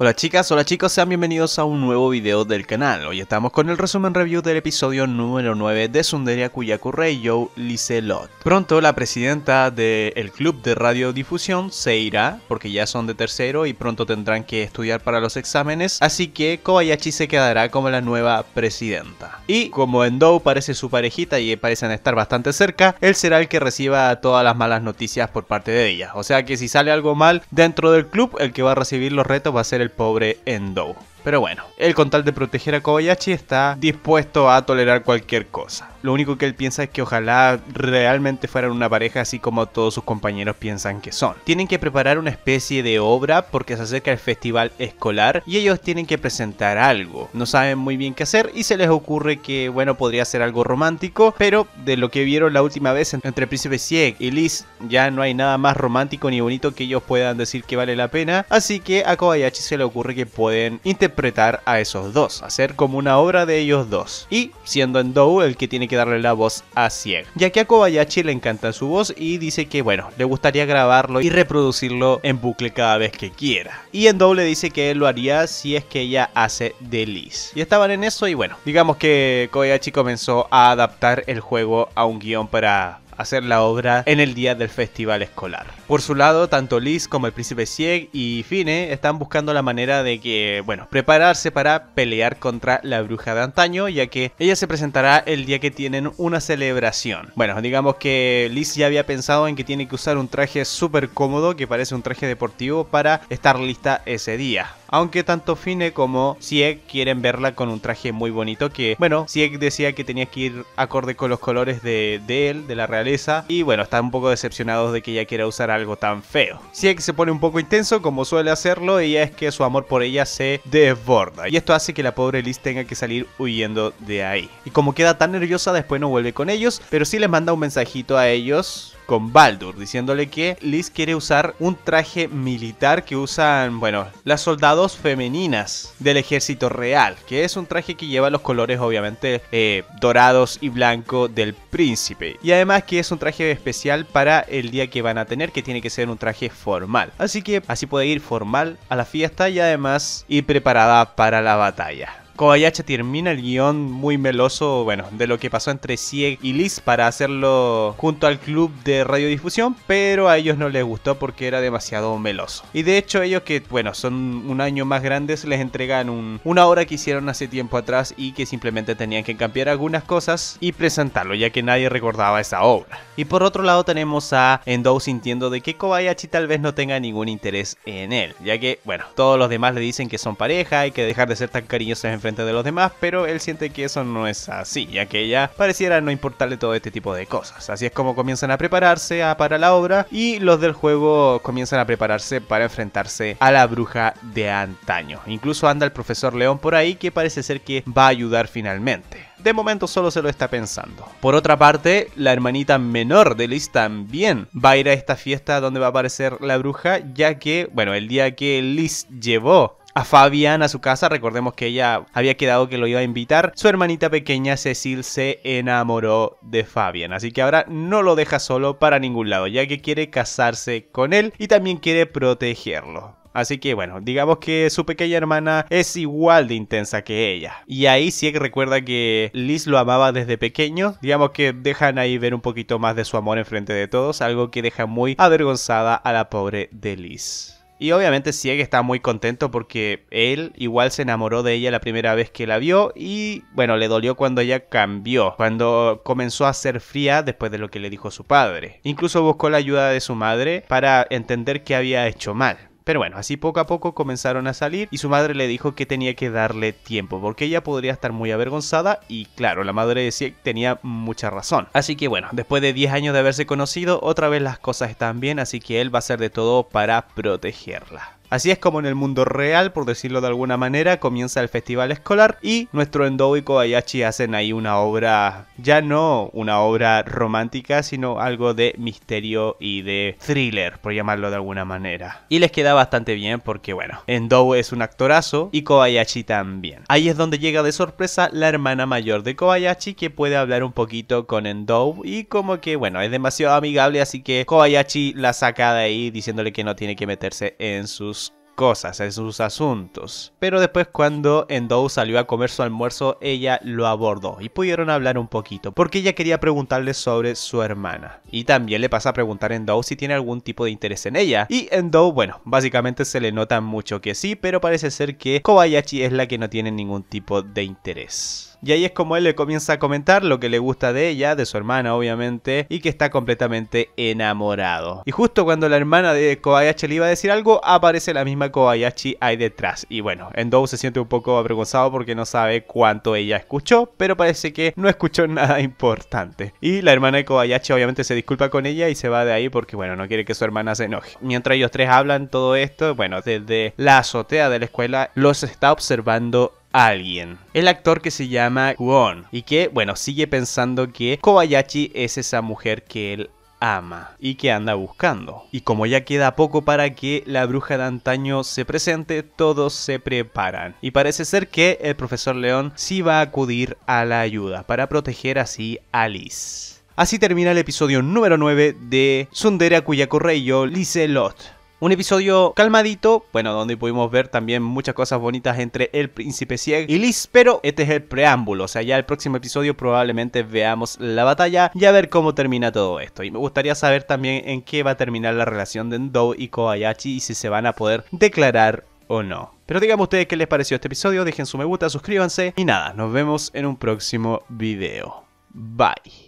Hola chicas, hola chicos, sean bienvenidos a un nuevo video del canal. Hoy estamos con el resumen review del episodio número 9 de Sunderia Kuyaku Reiyo Liselot. Pronto la presidenta del club de radiodifusión se irá, porque ya son de tercero y pronto tendrán que estudiar para los exámenes, así que Kobayashi se quedará como la nueva presidenta. Y como Endou parece su parejita y parecen estar bastante cerca, él será el que reciba todas las malas noticias por parte de ella. O sea que si sale algo mal dentro del club, el que va a recibir los retos va a ser el pobre Endo. Pero bueno, el con tal de proteger a Kobayashi está dispuesto a tolerar cualquier cosa. Lo único que él piensa es que ojalá realmente fueran una pareja así como todos sus compañeros piensan que son. Tienen que preparar una especie de obra porque se acerca el festival escolar y ellos tienen que presentar algo. No saben muy bien qué hacer y se les ocurre que bueno podría ser algo romántico, pero de lo que vieron la última vez entre Príncipe Sieg y Liz ya no hay nada más romántico ni bonito que ellos puedan decir que vale la pena, así que a Kobayashi se le ocurre que pueden interpretar interpretar a esos dos, hacer como una obra de ellos dos. Y siendo Endou el que tiene que darle la voz a Sieg, ya que a Kobayashi le encanta su voz y dice que bueno, le gustaría grabarlo y reproducirlo en bucle cada vez que quiera. Y Endo le dice que él lo haría si es que ella hace de Y estaban en eso y bueno, digamos que Kobayashi comenzó a adaptar el juego a un guión para hacer la obra en el día del festival escolar. Por su lado, tanto Liz como el príncipe Sieg y Fine están buscando la manera de que, bueno, prepararse para pelear contra la bruja de antaño, ya que ella se presentará el día que tienen una celebración. Bueno, digamos que Liz ya había pensado en que tiene que usar un traje súper cómodo, que parece un traje deportivo, para estar lista ese día aunque tanto Fine como Sieg quieren verla con un traje muy bonito que, bueno, Sieg decía que tenía que ir acorde con los colores de, él, de la realeza, y bueno, están un poco decepcionados de que ella quiera usar algo tan feo. Sieg se pone un poco intenso como suele hacerlo y es que su amor por ella se desborda, y esto hace que la pobre Liz tenga que salir huyendo de ahí. Y como queda tan nerviosa, después no vuelve con ellos, pero sí les manda un mensajito a ellos con Baldur, diciéndole que Liz quiere usar un traje militar que usan, bueno, las soldados femeninas del ejército real, que es un traje que lleva los colores obviamente eh, dorados y blanco del príncipe. Y además que es un traje especial para el día que van a tener, que tiene que ser un traje formal. Así que así puede ir formal a la fiesta y además ir preparada para la batalla. Kobayashi termina el guión muy meloso, bueno, de lo que pasó entre Sieg y Liz para hacerlo junto al club de radiodifusión, pero a ellos no les gustó porque era demasiado meloso. Y de hecho ellos que, bueno, son un año más grandes, les entregan una obra que hicieron hace tiempo atrás y que simplemente tenían que cambiar algunas cosas y presentarlo, ya que nadie recordaba esa obra. Y por otro lado tenemos a Endo sintiendo de que Kobayashi tal vez no tenga ningún interés en él, ya que, bueno, todos los demás le dicen que son pareja, Y que dejar de ser tan cariñosos en de los demás, pero él siente que eso no es así, ya que ella pareciera no importarle todo este tipo de cosas. Así es como comienzan a prepararse ah, para la obra y los del juego comienzan a prepararse para enfrentarse a la bruja de antaño. Incluso anda el profesor León por ahí que parece ser que va a ayudar finalmente. De momento solo se lo está pensando. Por otra parte, la hermanita menor de Liz también va a ir a esta fiesta donde va a aparecer la bruja, ya que, bueno, el día que Liz llevó a Fabián a su casa. Recordemos que ella había quedado que lo iba a invitar. Su hermanita pequeña Cecil se enamoró de Fabián. Así que ahora no lo deja solo para ningún lado, ya que quiere casarse con él y también quiere protegerlo. Así que bueno, digamos que su pequeña hermana es igual de intensa que ella. Y ahí sí que recuerda que Liz lo amaba desde pequeño. Digamos que dejan ahí ver un poquito más de su amor enfrente de todos, algo que deja muy avergonzada a la pobre de Liz. Y obviamente Sieg está muy contento porque él igual se enamoró de ella la primera vez que la vio y bueno, le dolió cuando ella cambió, cuando comenzó a ser fría después de lo que le dijo su padre. Incluso buscó la ayuda de su madre para entender qué había hecho mal. Pero bueno, así poco a poco comenzaron a salir y su madre le dijo que tenía que darle tiempo porque ella podría estar muy avergonzada y claro, la madre decía que tenía mucha razón. Así que bueno, después de 10 años de haberse conocido, otra vez las cosas están bien, así que él va a hacer de todo para protegerla. Así es como en el mundo real, por decirlo de alguna manera, comienza el festival escolar y nuestro Endou y Kobayashi hacen ahí una obra, ya no una obra romántica, sino algo de misterio y de thriller, por llamarlo de alguna manera. Y les queda bastante bien porque, bueno, Endou es un actorazo y Kobayashi también. Ahí es donde llega de sorpresa la hermana mayor de Kobayashi que puede hablar un poquito con Endou y como que, bueno, es demasiado amigable, así que Kobayashi la saca de ahí diciéndole que no tiene que meterse en sus cosas, en sus asuntos. Pero después cuando Endo salió a comer su almuerzo, ella lo abordó y pudieron hablar un poquito, porque ella quería preguntarle sobre su hermana. Y también le pasa a preguntar a Endo si tiene algún tipo de interés en ella. Y Endo, bueno, básicamente se le nota mucho que sí, pero parece ser que Kobayashi es la que no tiene ningún tipo de interés. Y ahí es como él le comienza a comentar lo que le gusta de ella, de su hermana obviamente, y que está completamente enamorado. Y justo cuando la hermana de Kobayashi le iba a decir algo, aparece la misma Kobayashi ahí detrás. Y bueno, Endo se siente un poco avergonzado porque no sabe cuánto ella escuchó, pero parece que no escuchó nada importante. Y la hermana de Kobayashi obviamente se disculpa con ella y se va de ahí porque bueno, no quiere que su hermana se enoje. Mientras ellos tres hablan todo esto, bueno, desde la azotea de la escuela los está observando alguien. El actor que se llama Kwon y que, bueno, sigue pensando que Kobayashi es esa mujer que él ama y que anda buscando. Y como ya queda poco para que la bruja de antaño se presente, todos se preparan. Y parece ser que el profesor León sí va a acudir a la ayuda para proteger así a Liz. Así termina el episodio número 9 de Sundera Cuya Correo Lot. Un episodio calmadito, bueno, donde pudimos ver también muchas cosas bonitas entre el príncipe Sieg y Liz, pero este es el preámbulo, o sea, ya el próximo episodio probablemente veamos la batalla y a ver cómo termina todo esto. Y me gustaría saber también en qué va a terminar la relación de Endo y Kobayashi y si se van a poder declarar o no. Pero díganme ustedes qué les pareció este episodio, dejen su me gusta, suscríbanse y nada, nos vemos en un próximo video. Bye.